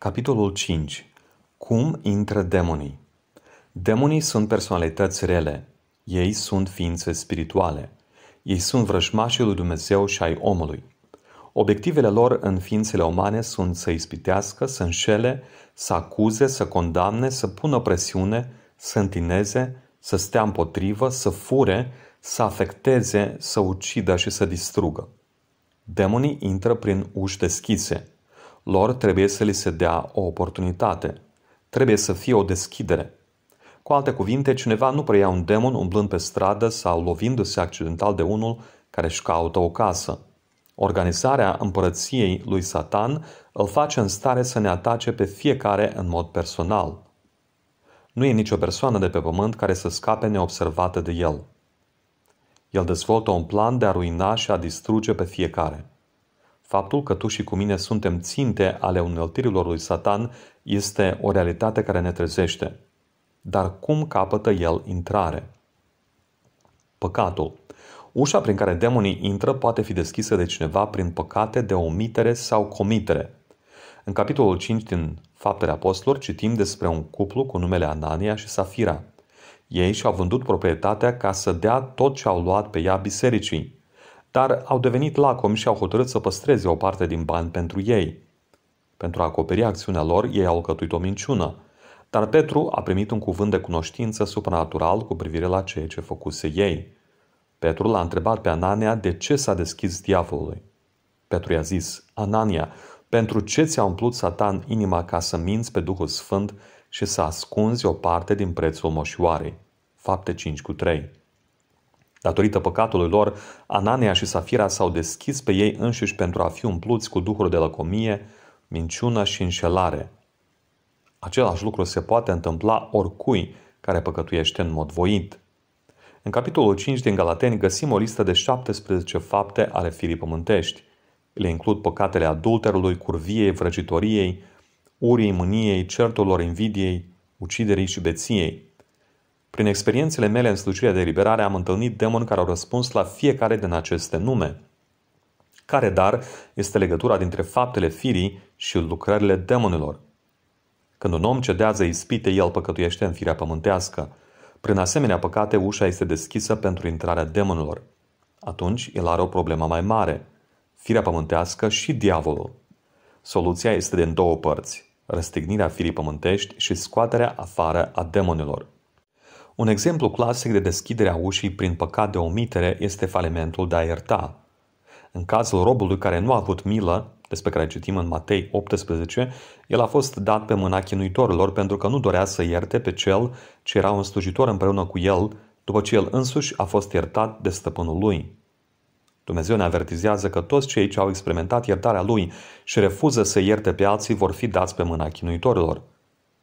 Capitolul 5. Cum intră demonii? Demonii sunt personalități rele. Ei sunt ființe spirituale. Ei sunt vrăjmașii lui Dumnezeu și ai omului. Obiectivele lor în ființele umane sunt să ispitească, să înșele, să acuze, să condamne, să pună presiune, să întineze, să stea împotrivă, să fure, să afecteze, să ucidă și să distrugă. Demonii intră prin uși deschise – lor trebuie să li se dea o oportunitate. Trebuie să fie o deschidere. Cu alte cuvinte, cineva nu preia un demon umblând pe stradă sau lovindu-se accidental de unul care își caută o casă. Organizarea împărăției lui Satan îl face în stare să ne atace pe fiecare în mod personal. Nu e nicio persoană de pe pământ care să scape neobservată de el. El dezvoltă un plan de a ruina și a distruge pe fiecare. Faptul că tu și cu mine suntem ținte ale uneltirilor lui Satan este o realitate care ne trezește. Dar cum capătă el intrare? Păcatul. Ușa prin care demonii intră poate fi deschisă de cineva prin păcate de omitere sau comitere. În capitolul 5 din Faptele Apostolilor citim despre un cuplu cu numele Anania și Safira. Ei și-au vândut proprietatea ca să dea tot ce au luat pe ea bisericii dar au devenit lacomi și au hotărât să păstreze o parte din bani pentru ei. Pentru a acoperi acțiunea lor, ei au cătuit o minciună, dar Petru a primit un cuvânt de cunoștință supranatural cu privire la ceea ce făcuse ei. Petru l-a întrebat pe Anania de ce s-a deschis diavolului. Petru i-a zis, Anania, pentru ce ți-a umplut Satan inima ca să minți pe Duhul Sfânt și să ascunzi o parte din prețul moșioarei? Fapte 5 cu 3 Datorită păcatului lor, Anania și Safira s-au deschis pe ei înșiși pentru a fi umpluți cu duhuri de lăcomie, minciună și înșelare. Același lucru se poate întâmpla oricui care păcătuiește în mod voit. În capitolul 5 din Galateni găsim o listă de 17 fapte ale firii pământești. Le includ păcatele adulterului, curviei, vrăjitoriei, urii, mâniei, certurilor, invidiei, uciderii și beției. Prin experiențele mele în slujirea de eliberare am întâlnit demoni care au răspuns la fiecare din aceste nume. Care dar este legătura dintre faptele firii și lucrările demonilor? Când un om cedează ispite, el păcătuiește în firea pământească. Prin asemenea păcate, ușa este deschisă pentru intrarea demonilor. Atunci, el are o problemă mai mare. Firea pământească și diavolul. Soluția este din două părți. Răstignirea firii pământești și scoaterea afară a demonilor. Un exemplu clasic de deschidere a ușii prin păcat de omitere este falimentul de a ierta. În cazul robului care nu a avut milă, despre care citim în Matei 18, el a fost dat pe mâna chinuitorilor pentru că nu dorea să ierte pe cel ce era un slujitor împreună cu el, după ce el însuși a fost iertat de stăpânul lui. Dumnezeu ne avertizează că toți cei ce au experimentat iertarea lui și refuză să ierte pe alții vor fi dați pe mâna chinuitorilor.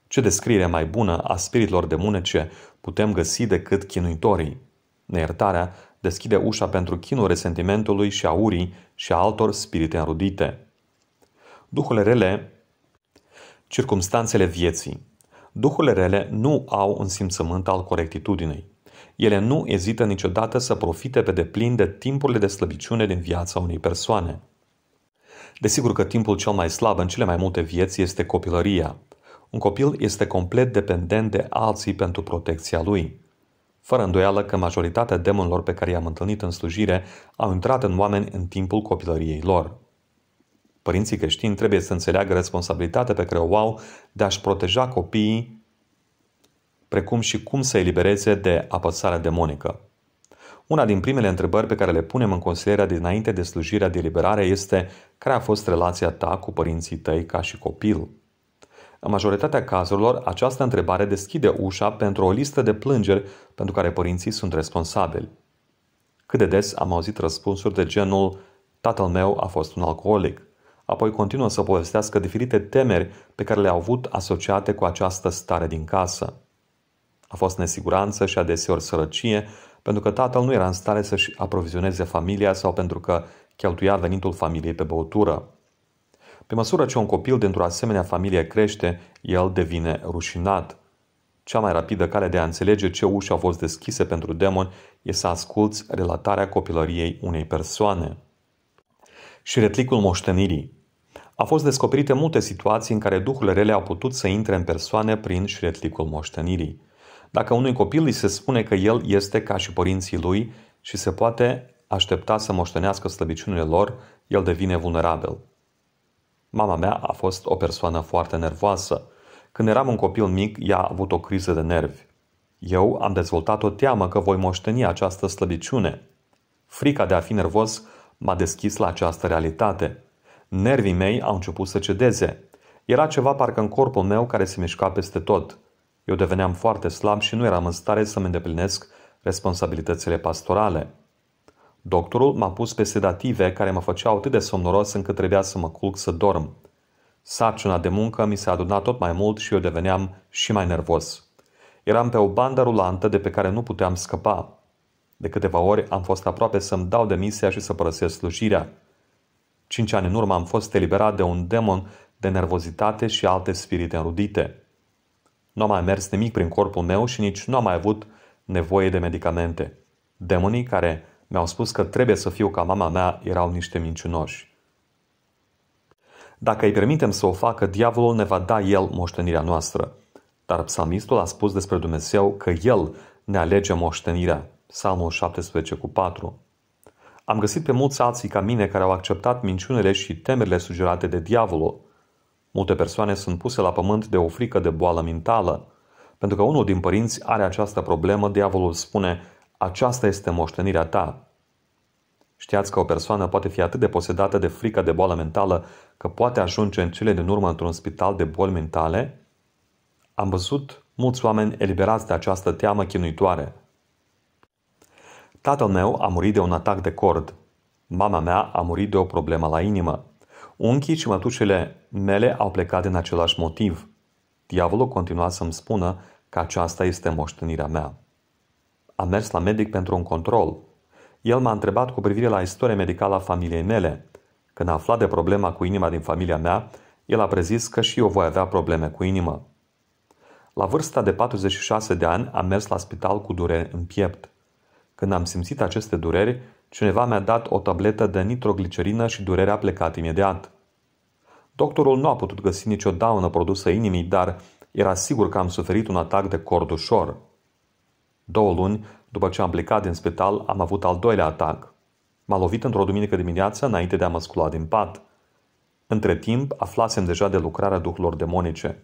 Ce descriere mai bună a spiritelor de munece putem găsi decât chinuitorii? Neiertarea deschide ușa pentru chinul resentimentului și a urii și a altor spirite înrudite. Duhurile rele, circumstanțele vieții. Duhurile rele nu au un simțământ al corectitudinii. Ele nu ezită niciodată să profite pe deplin de timpurile de slăbiciune din viața unei persoane. Desigur că timpul cel mai slab în cele mai multe vieți este copilăria un copil este complet dependent de alții pentru protecția lui. Fără îndoială că majoritatea demonilor pe care i-am întâlnit în slujire au intrat în oameni în timpul copilăriei lor. Părinții creștini trebuie să înțeleagă responsabilitatea pe care o au de a-și proteja copiii, precum și cum să elibereze de apăsarea demonică. Una din primele întrebări pe care le punem în consilierea dinainte de slujirea de eliberare este care a fost relația ta cu părinții tăi ca și copil? În majoritatea cazurilor, această întrebare deschide ușa pentru o listă de plângeri pentru care părinții sunt responsabili. Cât de des am auzit răspunsuri de genul Tatăl meu a fost un alcoolic. Apoi continuă să povestească diferite temeri pe care le-au avut asociate cu această stare din casă. A fost nesiguranță și adeseori sărăcie, pentru că tatăl nu era în stare să-și aprovizioneze familia sau pentru că cheltuia venitul familiei pe băutură. Pe măsură ce un copil dintr-o asemenea familie crește, el devine rușinat. Cea mai rapidă cale de a înțelege ce uși au fost deschise pentru demon e să asculți relatarea copilăriei unei persoane. Și retlicul moștenirii. A fost descoperite multe situații în care duhurile rele au putut să intre în persoane prin șretlicul moștenirii. Dacă unui copil îi se spune că el este ca și părinții lui și se poate aștepta să moștenească slăbiciunile lor, el devine vulnerabil. Mama mea a fost o persoană foarte nervoasă. Când eram un copil mic, ea a avut o criză de nervi. Eu am dezvoltat o teamă că voi moșteni această slăbiciune. Frica de a fi nervos m-a deschis la această realitate. Nervii mei au început să cedeze. Era ceva parcă în corpul meu care se mișca peste tot. Eu deveneam foarte slab și nu eram în stare să-mi îndeplinesc responsabilitățile pastorale. Doctorul m-a pus pe sedative care mă făceau atât de somnoros încât trebuia să mă culc să dorm. Sarcina de muncă mi se aduna tot mai mult și eu deveneam și mai nervos. Eram pe o bandă rulantă de pe care nu puteam scăpa. De câteva ori am fost aproape să-mi dau demisia și să părăsesc slujirea. Cinci ani în urmă am fost eliberat de un demon de nervozitate și alte spirite înrudite. Nu a mai mers nimic prin corpul meu și nici nu am mai avut nevoie de medicamente. Demonii care mi-au spus că trebuie să fiu ca mama mea, erau niște minciunoși. Dacă îi permitem să o facă, diavolul ne va da el moștenirea noastră. Dar psalmistul a spus despre Dumnezeu că el ne alege moștenirea. Psalmul 17 cu 4. Am găsit pe mulți alții ca mine care au acceptat minciunile și temerile sugerate de diavolul. Multe persoane sunt puse la pământ de o frică de boală mentală. Pentru că unul din părinți are această problemă, diavolul spune – aceasta este moștenirea ta. Știați că o persoană poate fi atât de posedată de frică de boală mentală că poate ajunge în cele din urmă într-un spital de boli mentale? Am văzut mulți oameni eliberați de această teamă chinuitoare. Tatăl meu a murit de un atac de cord. Mama mea a murit de o problemă la inimă. Unchii și mătușele mele au plecat din același motiv. Diavolul continua să-mi spună că aceasta este moștenirea mea. Am mers la medic pentru un control. El m-a întrebat cu privire la istoria medicală a familiei mele. Când a aflat de problema cu inima din familia mea, el a prezis că și eu voi avea probleme cu inimă. La vârsta de 46 de ani am mers la spital cu dureri în piept. Când am simțit aceste dureri, cineva mi-a dat o tabletă de nitroglicerină și durerea a plecat imediat. Doctorul nu a putut găsi nicio daună produsă inimii, dar era sigur că am suferit un atac de cord ușor. Două luni după ce am plecat din spital, am avut al doilea atac. M-a lovit într-o duminică dimineață înainte de a mă scula din pat. Între timp, aflasem deja de lucrarea duhurilor demonice.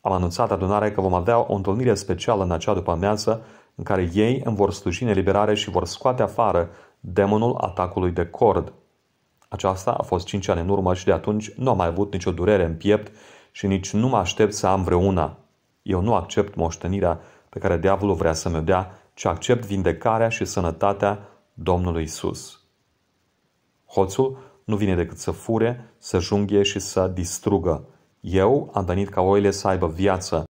Am anunțat adunarea că vom avea o întâlnire specială în acea după amiază în care ei îmi vor sluji în eliberare și vor scoate afară demonul atacului de cord. Aceasta a fost 5 ani în urmă și de atunci nu am mai avut nicio durere în piept și nici nu mă aștept să am vreuna. Eu nu accept moștenirea pe care diavolul vrea să o dea, ci accept vindecarea și sănătatea Domnului Isus. Hoțul nu vine decât să fure, să junghe și să distrugă. Eu am venit ca oile să aibă viață